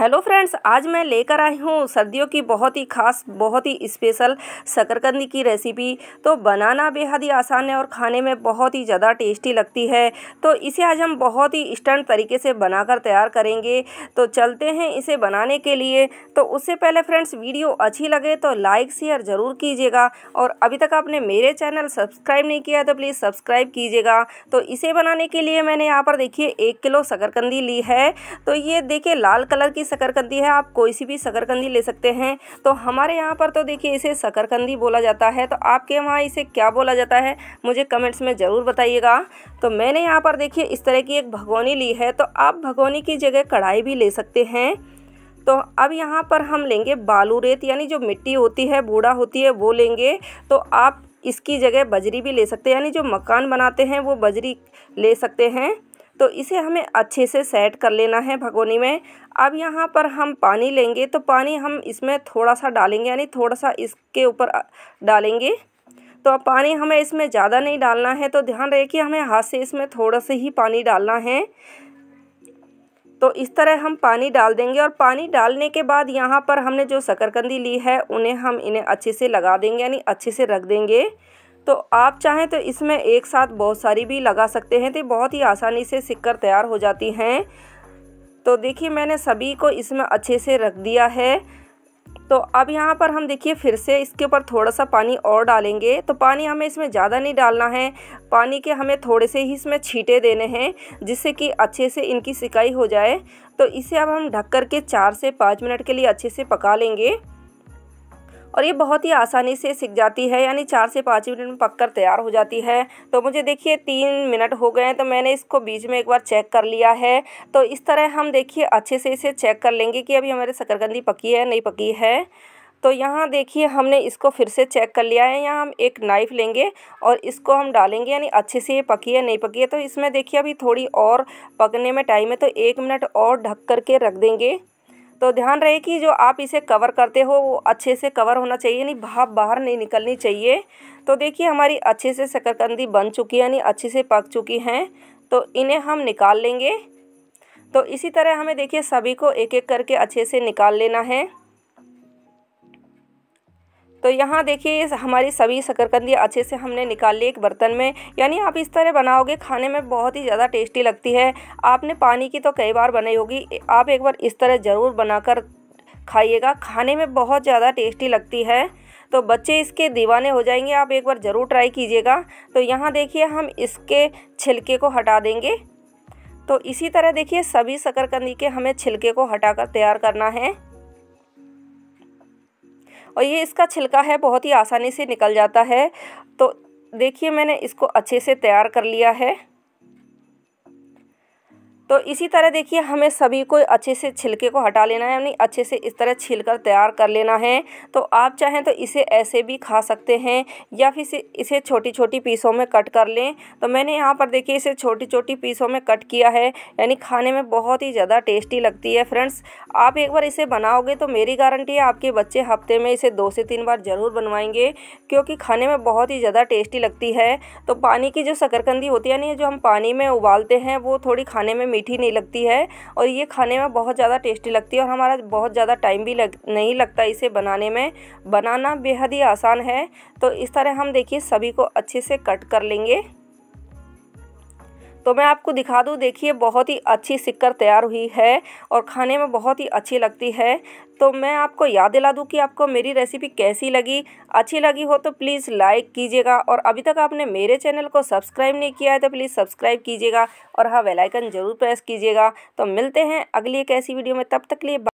hello friends आज मैं लेकर आई हूँ सर्दियों की बहुत ही खास बहुत ही स्पेशल शकरकंदी की रेसिपी तो बनाना बेहद ही आसान है और खाने में बहुत ही ज़्यादा टेस्टी लगती है तो इसे आज हम बहुत ही स्टंट तरीके से बनाकर तैयार करेंगे तो चलते हैं इसे बनाने के लिए तो उससे पहले फ्रेंड्स वीडियो अच्छी लगे तो लाइक शेयर ज़रूर कीजिएगा और अभी तक आपने मेरे चैनल सब्सक्राइब नहीं किया तो प्लीज़ सब्सक्राइब कीजिएगा तो इसे बनाने के लिए मैंने यहाँ पर देखिए एक किलो शकरकंदी ली है तो ये देखिए लाल कलर की शकरकंदी है आप कोई सी भी शकरकंदी ले सकते हैं तो हमारे यहाँ पर तो देखिए इसे शकरकंदी बोला जाता है तो आपके वहाँ इसे क्या बोला जाता है मुझे कमेंट्स में ज़रूर बताइएगा तो मैंने यहाँ पर देखिए इस तरह की एक भगोनी ली है तो आप भगोनी की जगह कढ़ाई भी ले सकते हैं तो अब यहाँ पर हम लेंगे बालू रेत यानी जो मिट्टी होती है बूढ़ा होती है वो लेंगे तो आप इसकी जगह बजरी भी ले सकते हैं यानी जो मकान बनाते हैं वो बजरी ले सकते हैं तो इसे हमें अच्छे से सेट कर लेना है भगोनी में अब यहाँ पर हम पानी लेंगे तो पानी हम इसमें थोड़ा सा डालेंगे यानी थोड़ा सा इसके ऊपर डालेंगे तो अब पानी हमें इसमें ज़्यादा नहीं डालना है तो ध्यान रहे कि हमें हाथ से इसमें थोड़ा से ही पानी डालना है तो इस तरह हम पानी डाल देंगे और पानी डालने के बाद यहाँ पर हमने जो शकरकंदी ली है उन्हें हम इन्हें अच्छे से लगा देंगे यानी अच्छे से रख देंगे तो आप चाहें तो इसमें एक साथ बहुत सारी भी लगा सकते हैं तो बहुत ही आसानी से सिक्कर तैयार हो जाती हैं तो देखिए मैंने सभी को इसमें अच्छे से रख दिया है तो अब यहाँ पर हम देखिए फिर से इसके ऊपर थोड़ा सा पानी और डालेंगे तो पानी हमें इसमें ज़्यादा नहीं डालना है पानी के हमें थोड़े से ही इसमें छीटे देने हैं जिससे कि अच्छे से इनकी सिकाई हो जाए तो इसे अब हम ढक कर के चार से पाँच मिनट के लिए अच्छे से पका लेंगे और ये बहुत ही आसानी से सीख जाती है यानी चार से पाँच मिनट में पककर तैयार हो जाती है तो मुझे देखिए तीन मिनट हो गए हैं तो मैंने इसको बीच में एक बार चेक कर लिया है तो इस तरह हम देखिए अच्छे से इसे चेक कर लेंगे कि अभी हमारे शकरकंदी पकी है नहीं पकी है तो यहाँ देखिए हमने इसको फिर से चेक कर लिया है यहाँ हम एक नाइफ़ लेंगे और इसको हम डालेंगे यानी अच्छे से ये पकी है नहीं पकी है तो इसमें देखिए अभी थोड़ी और पकने में टाइम है तो एक मिनट और ढक करके रख देंगे तो ध्यान रहे कि जो आप इसे कवर करते हो वो अच्छे से कवर होना चाहिए यानी भाप बाहर नहीं निकलनी चाहिए तो देखिए हमारी अच्छे से शकरकंदी बन चुकी है यानी अच्छे से पक चुकी हैं तो इन्हें हम निकाल लेंगे तो इसी तरह हमें देखिए सभी को एक एक करके अच्छे से निकाल लेना है तो यहाँ देखिए हमारी सभी शकरकंदी अच्छे से हमने निकाल ली एक बर्तन में यानी आप इस तरह बनाओगे खाने में बहुत ही ज़्यादा टेस्टी लगती है आपने पानी की तो कई बार बनाई होगी आप एक बार इस तरह ज़रूर बनाकर खाइएगा खाने में बहुत ज़्यादा टेस्टी लगती है तो बच्चे इसके दीवाने हो जाएंगे आप एक बार ज़रूर ट्राई कीजिएगा तो यहाँ देखिए हम इसके छिलके को हटा देंगे तो इसी तरह देखिए सभी शकरकंदी के हमें छिलके को हटाकर तैयार करना है और ये इसका छिलका है बहुत ही आसानी से निकल जाता है तो देखिए मैंने इसको अच्छे से तैयार कर लिया है तो इसी तरह देखिए हमें सभी को अच्छे से छिलके को हटा लेना है यानी अच्छे से इस तरह छिलकर तैयार कर लेना है तो आप चाहें तो इसे ऐसे भी खा सकते हैं या फिर इसे छोटी छोटी पीसों में कट कर लें तो मैंने यहाँ पर देखिए इसे छोटी छोटी पीसों में कट किया है यानी खाने में बहुत ही ज़्यादा टेस्टी लगती है फ्रेंड्स आप एक बार इसे बनाओगे तो मेरी गारंटी है आपके बच्चे हफ्ते में इसे दो से तीन बार ज़रूर बनवाएंगे क्योंकि खाने में बहुत ही ज़्यादा टेस्टी लगती है तो पानी की जो शकरकंदी होती है यानी जो हम पानी में उबालते हैं वो थोड़ी खाने में मीठी नहीं लगती है और ये खाने में बहुत ज़्यादा टेस्टी लगती है और हमारा बहुत ज़्यादा टाइम भी लग नहीं लगता इसे बनाने में बनाना बेहद ही आसान है तो इस तरह हम देखिए सभी को अच्छे से कट कर लेंगे तो मैं आपको दिखा दूँ देखिए बहुत ही अच्छी सिक्कर तैयार हुई है और खाने में बहुत ही अच्छी लगती है तो मैं आपको याद दिला दूँ कि आपको मेरी रेसिपी कैसी लगी अच्छी लगी हो तो प्लीज़ लाइक कीजिएगा और अभी तक आपने मेरे चैनल को सब्सक्राइब नहीं किया है तो प्लीज़ सब्सक्राइब कीजिएगा और हाँ बेलाइकन ज़रूर प्रेस कीजिएगा तो मिलते हैं अगली एक ऐसी वीडियो में तब तक लिए